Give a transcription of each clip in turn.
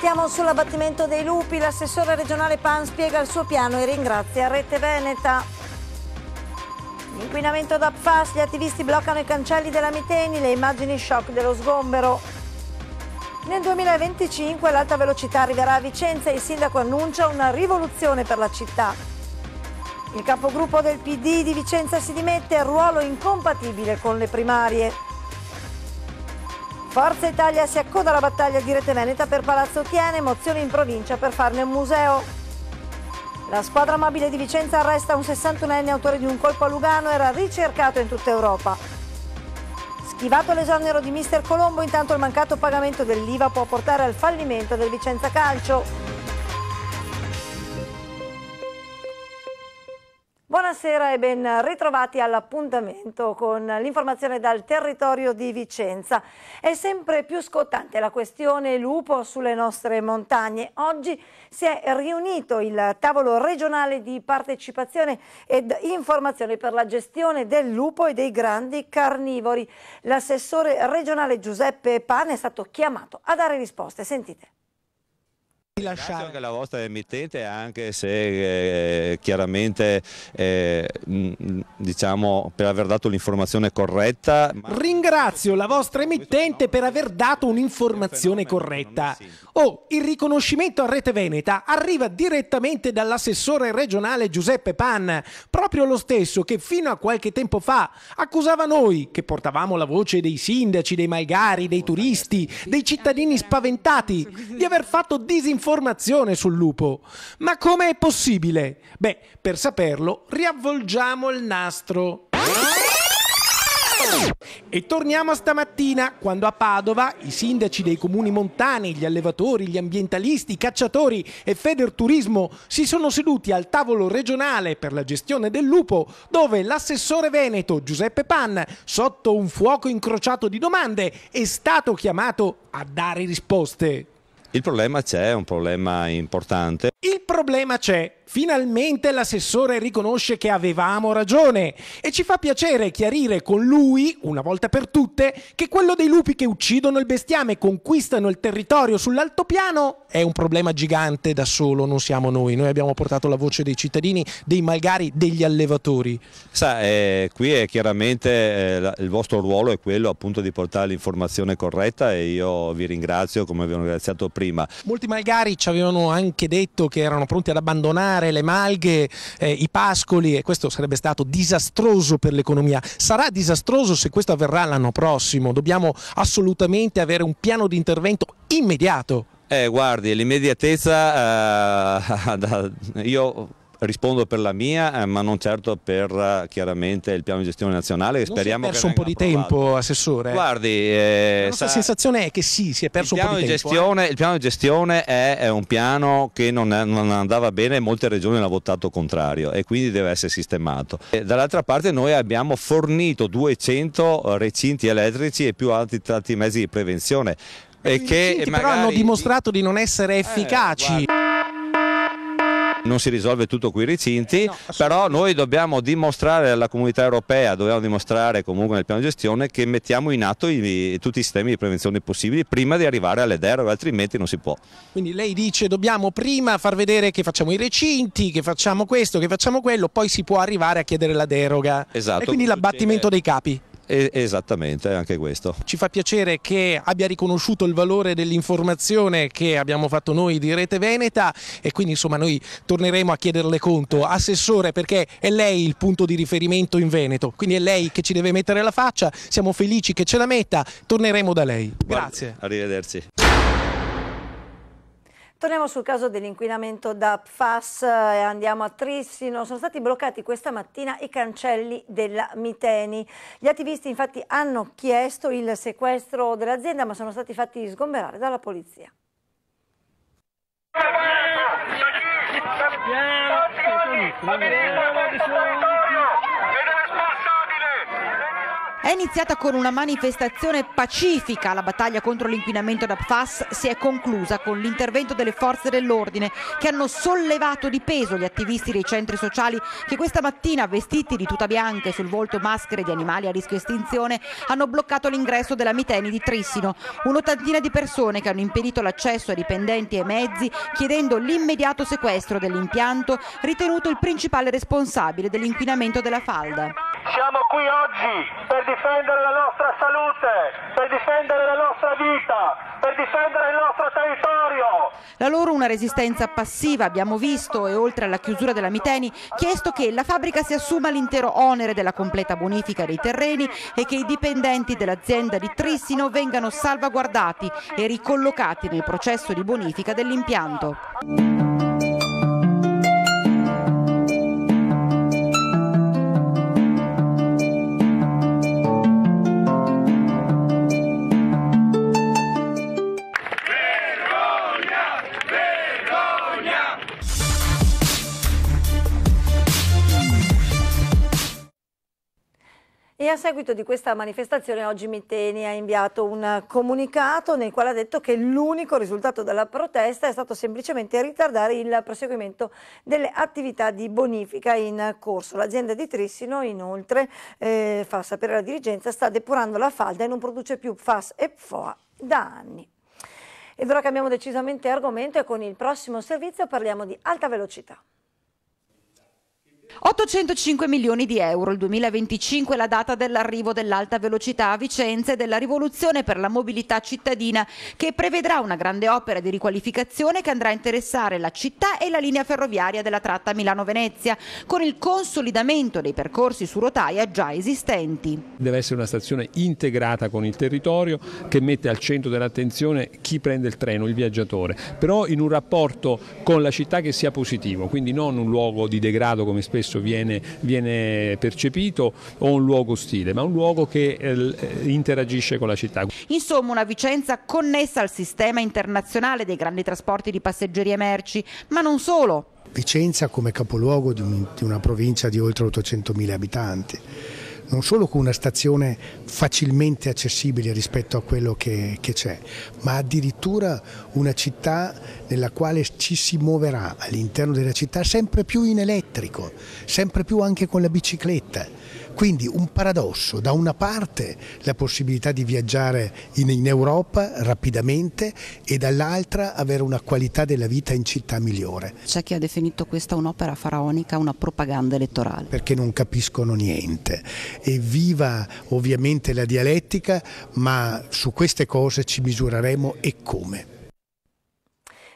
Torniamo sull'abbattimento dei lupi. L'assessore regionale Pan spiega il suo piano e ringrazia Rete Veneta. Inquinamento da PFAS, gli attivisti bloccano i cancelli della Miteni, le immagini shock dello sgombero. Nel 2025 l'alta velocità arriverà a Vicenza e il sindaco annuncia una rivoluzione per la città. Il capogruppo del PD di Vicenza si dimette, ruolo incompatibile con le primarie. Forza Italia si accoda alla battaglia di Rete Veneta per Palazzo Tiene, mozione in provincia per farne un museo. La squadra mobile di Vicenza arresta un 61enne autore di un colpo a Lugano, era ricercato in tutta Europa. Schivato l'esonero di Mister Colombo, intanto il mancato pagamento dell'IVA può portare al fallimento del Vicenza Calcio. Buonasera e ben ritrovati all'appuntamento con l'informazione dal territorio di Vicenza. È sempre più scottante la questione lupo sulle nostre montagne. Oggi si è riunito il tavolo regionale di partecipazione ed informazione per la gestione del lupo e dei grandi carnivori. L'assessore regionale Giuseppe Pane è stato chiamato a dare risposte. Sentite. Lasciare. anche la vostra emittente anche se eh, chiaramente eh, diciamo per aver dato l'informazione corretta. Ringrazio la vostra emittente per aver dato un'informazione corretta. Oh, il riconoscimento a Rete Veneta arriva direttamente dall'assessore regionale Giuseppe Pan, proprio lo stesso che fino a qualche tempo fa accusava noi che portavamo la voce dei sindaci, dei malgari, dei turisti, dei cittadini spaventati di aver fatto disinformazione informazione sul lupo. Ma come è possibile? Beh, per saperlo, riavvolgiamo il nastro. E torniamo a stamattina, quando a Padova i sindaci dei comuni montani, gli allevatori, gli ambientalisti, i cacciatori e Federturismo si sono seduti al tavolo regionale per la gestione del lupo, dove l'assessore veneto Giuseppe Pan, sotto un fuoco incrociato di domande, è stato chiamato a dare risposte. Il problema c'è, è un problema importante. Il problema c'è. Finalmente l'assessore riconosce che avevamo ragione e ci fa piacere chiarire con lui, una volta per tutte, che quello dei lupi che uccidono il bestiame e conquistano il territorio sull'altopiano è un problema gigante da solo, non siamo noi. Noi abbiamo portato la voce dei cittadini, dei malgari, degli allevatori. Sa, eh, qui è chiaramente eh, il vostro ruolo è quello appunto di portare l'informazione corretta e io vi ringrazio come vi ho ringraziato prima prima. Molti malgari ci avevano anche detto che erano pronti ad abbandonare le malghe, eh, i pascoli e questo sarebbe stato disastroso per l'economia. Sarà disastroso se questo avverrà l'anno prossimo. Dobbiamo assolutamente avere un piano di intervento immediato. Eh, guardi, l'immediatezza, eh, io rispondo per la mia, eh, ma non certo per eh, chiaramente il piano di gestione nazionale. Speriamo si è perso un po' di approvato. tempo, Assessore. Guardi, eh, la sa... sensazione è che sì, si è perso un po' di, di tempo. Gestione, eh. Il piano di gestione è, è un piano che non, è, non, andava bene, molte regioni hanno votato contrario e quindi deve essere sistemato. Dall'altra parte noi abbiamo fornito 200 recinti elettrici e più altri tratti mezzi di prevenzione. E che però hanno dimostrato di non essere eh, efficaci. Eh, non si risolve tutto qui i recinti, eh, no, però noi dobbiamo dimostrare alla comunità europea, dobbiamo dimostrare comunque nel piano di gestione che mettiamo in atto i, tutti i sistemi di prevenzione possibili prima di arrivare alle deroghe, altrimenti non si può. Quindi lei dice dobbiamo prima far vedere che facciamo i recinti, che facciamo questo, che facciamo quello, poi si può arrivare a chiedere la deroga. Esatto. E quindi l'abbattimento dei capi esattamente, anche questo. Ci fa piacere che abbia riconosciuto il valore dell'informazione che abbiamo fatto noi di Rete Veneta e quindi insomma noi torneremo a chiederle conto. Assessore perché è lei il punto di riferimento in Veneto, quindi è lei che ci deve mettere la faccia, siamo felici che ce la metta, torneremo da lei. Grazie. Guarda, arrivederci. Torniamo sul caso dell'inquinamento da PFAS e andiamo a Trissino. Sono stati bloccati questa mattina i cancelli della Miteni. Gli attivisti infatti hanno chiesto il sequestro dell'azienda ma sono stati fatti sgomberare dalla polizia. Vieni, è iniziata con una manifestazione pacifica, la battaglia contro l'inquinamento da PFAS si è conclusa con l'intervento delle forze dell'ordine che hanno sollevato di peso gli attivisti dei centri sociali che questa mattina vestiti di tuta bianca e sul volto maschere di animali a rischio estinzione hanno bloccato l'ingresso della Miteni di Trissino, un'ottantina di persone che hanno impedito l'accesso a dipendenti e mezzi chiedendo l'immediato sequestro dell'impianto ritenuto il principale responsabile dell'inquinamento della falda. Siamo qui oggi per difendere la nostra salute, per difendere la nostra vita, per difendere il nostro territorio. La loro una resistenza passiva, abbiamo visto, e oltre alla chiusura della Miteni, chiesto che la fabbrica si assuma l'intero onere della completa bonifica dei terreni e che i dipendenti dell'azienda di Trissino vengano salvaguardati e ricollocati nel processo di bonifica dell'impianto. a seguito di questa manifestazione oggi Miteni ha inviato un comunicato nel quale ha detto che l'unico risultato della protesta è stato semplicemente ritardare il proseguimento delle attività di bonifica in corso. L'azienda di Trissino inoltre, eh, fa sapere la dirigenza, sta depurando la falda e non produce più FAS e PFOA da anni. Ed ora cambiamo decisamente argomento e con il prossimo servizio parliamo di alta velocità. 805 milioni di euro. Il 2025 è la data dell'arrivo dell'alta velocità a Vicenza e della rivoluzione per la mobilità cittadina che prevedrà una grande opera di riqualificazione che andrà a interessare la città e la linea ferroviaria della tratta Milano-Venezia con il consolidamento dei percorsi su rotaia già esistenti. Deve essere una stazione integrata con il territorio che mette al centro dell'attenzione chi prende il treno, il viaggiatore, però in un rapporto con la città che sia positivo, quindi non un luogo di degrado come spesso spesso viene, viene percepito o un luogo ostile, ma un luogo che eh, eh, interagisce con la città. Insomma una Vicenza connessa al sistema internazionale dei grandi trasporti di passeggeri e merci, ma non solo. Vicenza come capoluogo di, un, di una provincia di oltre 800.000 abitanti non solo con una stazione facilmente accessibile rispetto a quello che, che c'è, ma addirittura una città nella quale ci si muoverà all'interno della città sempre più in elettrico, sempre più anche con la bicicletta quindi un paradosso, da una parte la possibilità di viaggiare in, in Europa rapidamente e dall'altra avere una qualità della vita in città migliore. C'è chi ha definito questa un'opera faraonica, una propaganda elettorale. Perché non capiscono niente e viva ovviamente la dialettica, ma su queste cose ci misureremo e come.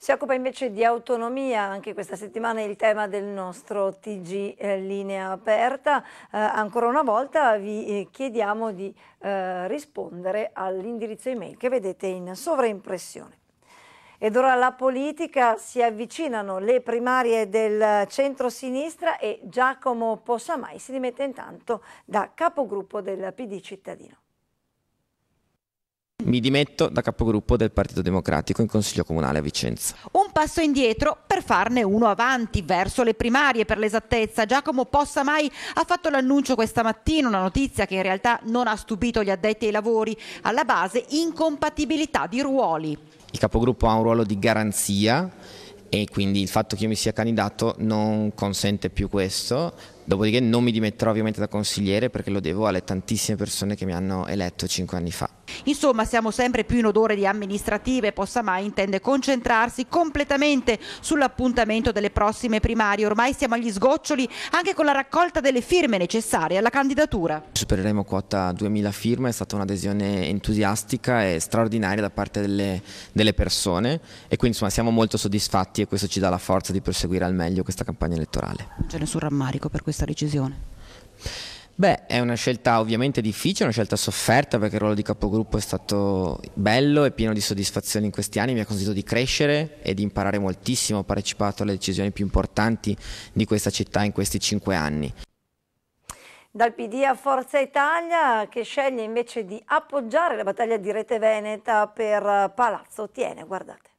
Si occupa invece di autonomia, anche questa settimana il tema del nostro TG eh, Linea Aperta. Eh, ancora una volta vi eh, chiediamo di eh, rispondere all'indirizzo email che vedete in sovraimpressione. Ed ora la politica, si avvicinano le primarie del centro-sinistra e Giacomo Possamai si dimette intanto da capogruppo del PD cittadino. Mi dimetto da capogruppo del Partito Democratico in Consiglio Comunale a Vicenza. Un passo indietro per farne uno avanti, verso le primarie per l'esattezza. Giacomo Possamai ha fatto l'annuncio questa mattina, una notizia che in realtà non ha stupito gli addetti ai lavori. Alla base incompatibilità di ruoli. Il capogruppo ha un ruolo di garanzia e quindi il fatto che io mi sia candidato non consente più questo, Dopodiché non mi dimetterò ovviamente da consigliere perché lo devo alle tantissime persone che mi hanno eletto cinque anni fa. Insomma, siamo sempre più in odore di amministrative. possa mai intende concentrarsi completamente sull'appuntamento delle prossime primarie. Ormai siamo agli sgoccioli anche con la raccolta delle firme necessarie alla candidatura. Supereremo quota 2000 firme, è stata un'adesione entusiastica e straordinaria da parte delle, delle persone e quindi insomma, siamo molto soddisfatti e questo ci dà la forza di proseguire al meglio questa campagna elettorale. Non c'è nessun rammarico per questo? questa decisione? Beh, è una scelta ovviamente difficile, una scelta sofferta perché il ruolo di capogruppo è stato bello e pieno di soddisfazioni in questi anni, mi ha consentito di crescere e di imparare moltissimo, ho partecipato alle decisioni più importanti di questa città in questi cinque anni. Dal PD a Forza Italia che sceglie invece di appoggiare la battaglia di Rete Veneta per Palazzo Tiene, guardate.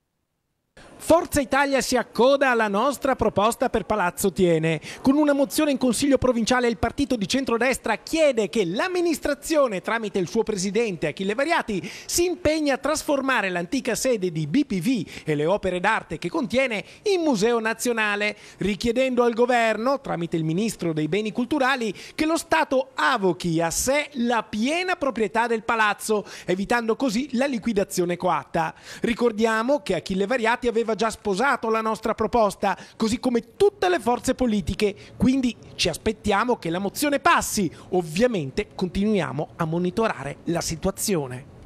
Forza Italia si accoda alla nostra proposta per Palazzo Tiene. Con una mozione in Consiglio provinciale il partito di centrodestra chiede che l'amministrazione, tramite il suo presidente Achille Variati, si impegni a trasformare l'antica sede di BPV e le opere d'arte che contiene in museo nazionale, richiedendo al governo, tramite il ministro dei beni culturali, che lo Stato avochi a sé la piena proprietà del palazzo, evitando così la liquidazione coatta. Ricordiamo che Achille Variati aveva già sposato la nostra proposta, così come tutte le forze politiche. Quindi ci aspettiamo che la mozione passi. Ovviamente continuiamo a monitorare la situazione.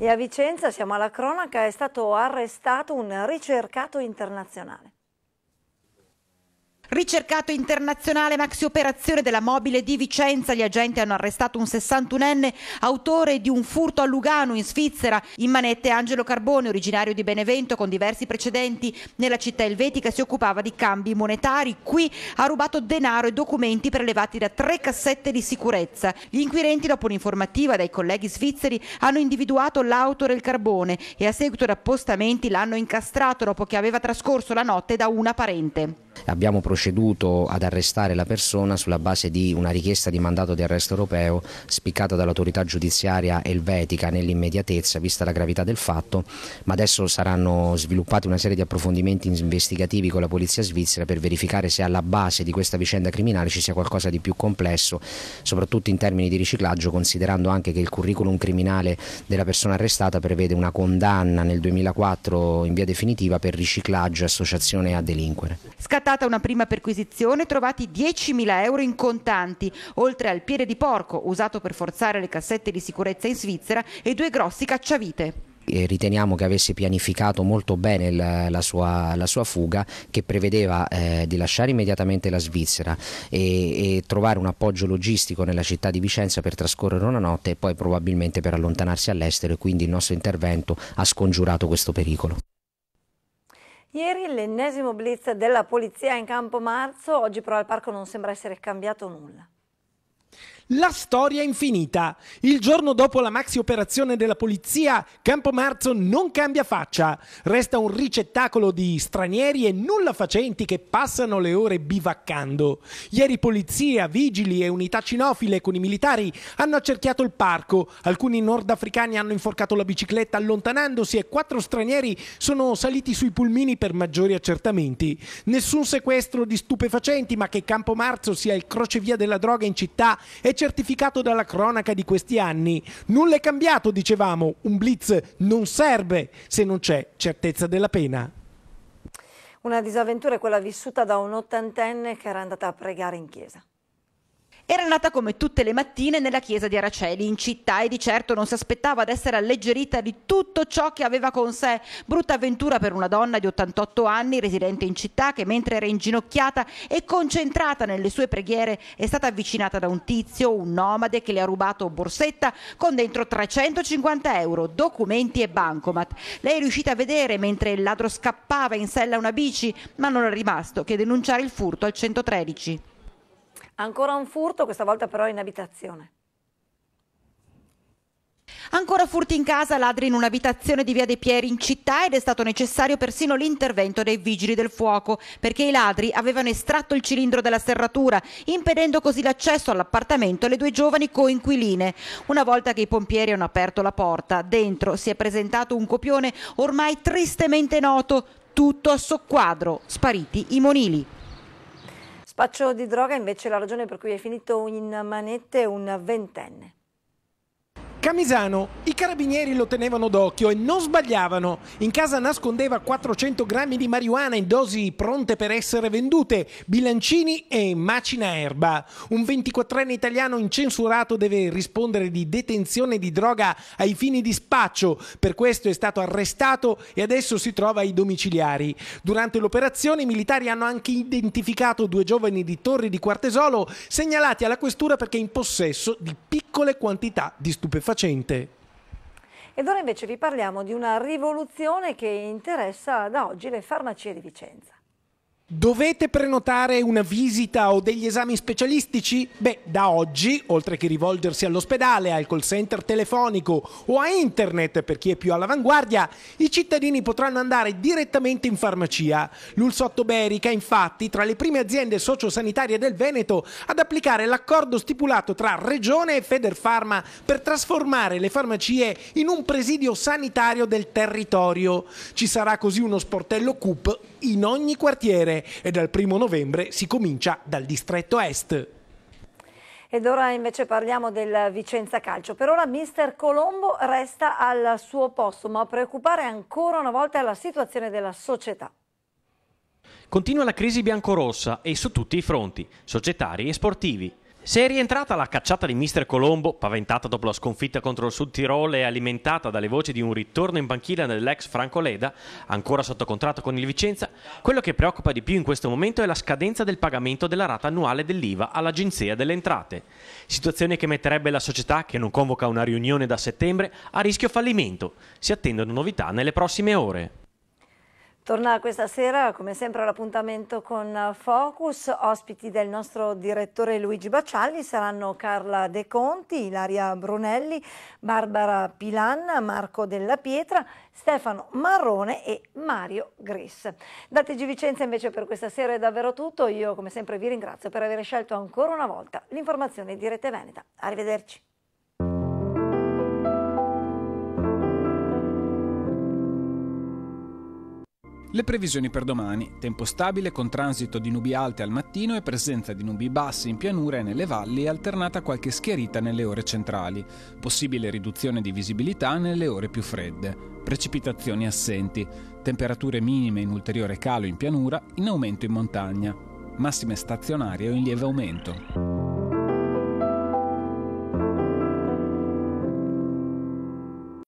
E a Vicenza, siamo alla cronaca, è stato arrestato un ricercato internazionale. Ricercato internazionale maxi operazione della mobile di Vicenza, gli agenti hanno arrestato un 61enne autore di un furto a Lugano in Svizzera. In manette Angelo Carbone, originario di Benevento con diversi precedenti nella città elvetica, si occupava di cambi monetari. Qui ha rubato denaro e documenti prelevati da tre cassette di sicurezza. Gli inquirenti, dopo un'informativa dai colleghi svizzeri, hanno individuato l'autore del Carbone e a seguito di appostamenti l'hanno incastrato dopo che aveva trascorso la notte da una parente abbiamo proceduto ad arrestare la persona sulla base di una richiesta di mandato di arresto europeo spiccata dall'autorità giudiziaria elvetica nell'immediatezza vista la gravità del fatto, ma adesso saranno sviluppati una serie di approfondimenti investigativi con la polizia svizzera per verificare se alla base di questa vicenda criminale ci sia qualcosa di più complesso, soprattutto in termini di riciclaggio, considerando anche che il curriculum criminale della persona arrestata prevede una condanna nel 2004 in via definitiva per riciclaggio e associazione a delinquere. Scattato effettuata una prima perquisizione, trovati 10.000 euro in contanti, oltre al piede di porco usato per forzare le cassette di sicurezza in Svizzera e due grossi cacciavite riteniamo che avesse pianificato molto bene la, la, sua, la sua, fuga che prevedeva eh, di lasciare immediatamente la Svizzera e, e, trovare un appoggio logistico nella città di Vicenza per trascorrere una notte e poi probabilmente per allontanarsi all'estero e quindi il nostro intervento ha scongiurato questo pericolo. Ieri l'ennesimo blitz della polizia in campo marzo, oggi però al parco non sembra essere cambiato nulla. La storia è infinita. Il giorno dopo la maxi operazione della polizia, Campomarzo non cambia faccia. Resta un ricettacolo di stranieri e nulla facenti che passano le ore bivaccando. Ieri polizia, vigili e unità cinofile con i militari hanno accerchiato il parco. Alcuni nordafricani hanno inforcato la bicicletta allontanandosi e quattro stranieri sono saliti sui pulmini per maggiori accertamenti. Nessun sequestro di stupefacenti, ma che Campomarzo sia il crocevia della droga in città è certificato dalla cronaca di questi anni. Nulla è cambiato, dicevamo, un blitz non serve se non c'è certezza della pena. Una disavventura è quella vissuta da un ottantenne che era andata a pregare in chiesa. Era nata come tutte le mattine nella chiesa di Araceli, in città, e di certo non si aspettava ad essere alleggerita di tutto ciò che aveva con sé. Brutta avventura per una donna di 88 anni, residente in città, che mentre era inginocchiata e concentrata nelle sue preghiere è stata avvicinata da un tizio, un nomade, che le ha rubato borsetta con dentro 350 euro, documenti e bancomat. Lei è riuscita a vedere mentre il ladro scappava in sella una bici, ma non è rimasto che denunciare il furto al 113. Ancora un furto, questa volta però in abitazione. Ancora furti in casa, ladri in un'abitazione di Via De Pieri in città ed è stato necessario persino l'intervento dei vigili del fuoco perché i ladri avevano estratto il cilindro della serratura impedendo così l'accesso all'appartamento alle due giovani coinquiline. Una volta che i pompieri hanno aperto la porta, dentro si è presentato un copione ormai tristemente noto, tutto a soqquadro, spariti i monili. Spaccio di droga invece la ragione per cui è finito in manette un ventenne. Camisano, i carabinieri lo tenevano d'occhio e non sbagliavano. In casa nascondeva 400 grammi di marijuana in dosi pronte per essere vendute, bilancini e macina erba. Un 24enne italiano incensurato deve rispondere di detenzione di droga ai fini di spaccio, per questo è stato arrestato e adesso si trova ai domiciliari. Durante l'operazione i militari hanno anche identificato due giovani di Torri di Quartesolo segnalati alla questura perché in possesso di piccole quantità di stupefacenti soddisfacente. Ed ora invece vi parliamo di una rivoluzione che interessa da oggi le farmacie di Vicenza. Dovete prenotare una visita o degli esami specialistici? Beh, da oggi, oltre che rivolgersi all'ospedale, al call center telefonico o a internet per chi è più all'avanguardia, i cittadini potranno andare direttamente in farmacia. L'Ulsotto Berica, infatti, tra le prime aziende sociosanitarie del Veneto ad applicare l'accordo stipulato tra Regione e Federfarma per trasformare le farmacie in un presidio sanitario del territorio. Ci sarà così uno sportello CUP in ogni quartiere e dal primo novembre si comincia dal distretto est. Ed ora invece parliamo del Vicenza Calcio. Per ora mister Colombo resta al suo posto, ma a preoccupare ancora una volta è la situazione della società. Continua la crisi biancorossa e su tutti i fronti, societari e sportivi. Se è rientrata la cacciata di Mister Colombo, paventata dopo la sconfitta contro il Sud Tirol e alimentata dalle voci di un ritorno in banchina dell'ex Franco Leda, ancora sotto contratto con il Vicenza, quello che preoccupa di più in questo momento è la scadenza del pagamento della rata annuale dell'IVA all'Agenzia delle Entrate. Situazione che metterebbe la società, che non convoca una riunione da settembre, a rischio fallimento. Si attendono novità nelle prossime ore. Torna questa sera, come sempre, all'appuntamento con eh, Focus. Ospiti del nostro direttore Luigi Baccialli saranno Carla De Conti, Ilaria Brunelli, Barbara Pilan, Marco Della Pietra, Stefano Marrone e Mario Gris. Da TG Vicenza invece per questa sera è davvero tutto. Io come sempre vi ringrazio per aver scelto ancora una volta l'informazione di Rete Veneta. Arrivederci. Le previsioni per domani, tempo stabile con transito di nubi alte al mattino e presenza di nubi basse in pianura e nelle valli alternata a qualche schiarita nelle ore centrali, possibile riduzione di visibilità nelle ore più fredde, precipitazioni assenti, temperature minime in ulteriore calo in pianura, in aumento in montagna, massime stazionarie o in lieve aumento.